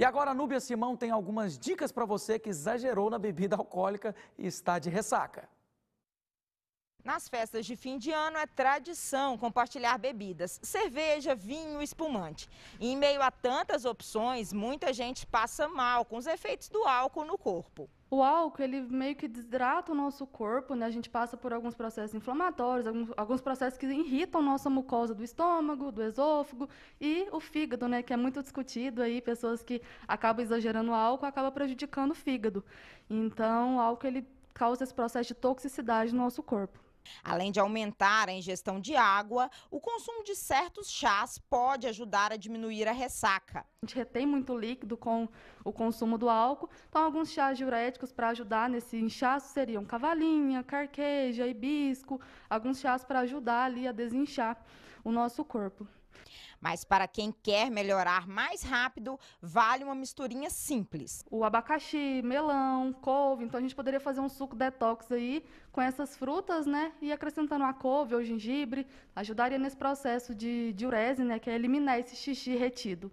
E agora a Núbia Simão tem algumas dicas para você que exagerou na bebida alcoólica e está de ressaca. Nas festas de fim de ano é tradição compartilhar bebidas, cerveja, vinho, espumante. E em meio a tantas opções, muita gente passa mal com os efeitos do álcool no corpo. O álcool, ele meio que desidrata o nosso corpo, né? A gente passa por alguns processos inflamatórios, alguns, alguns processos que irritam nossa mucosa do estômago, do esôfago e o fígado, né? Que é muito discutido aí, pessoas que acabam exagerando o álcool acabam prejudicando o fígado. Então, o álcool, ele causa esse processo de toxicidade no nosso corpo. Além de aumentar a ingestão de água, o consumo de certos chás pode ajudar a diminuir a ressaca. A gente retém muito líquido com o consumo do álcool, então alguns chás diuréticos para ajudar nesse inchaço seriam cavalinha, carqueja, hibisco, alguns chás para ajudar ali a desinchar o nosso corpo. Mas para quem quer melhorar mais rápido, vale uma misturinha simples. O abacaxi, melão, couve, então a gente poderia fazer um suco detox aí com essas frutas, né? E acrescentando a couve ou gengibre, ajudaria nesse processo de diurese, né, que é eliminar esse xixi retido.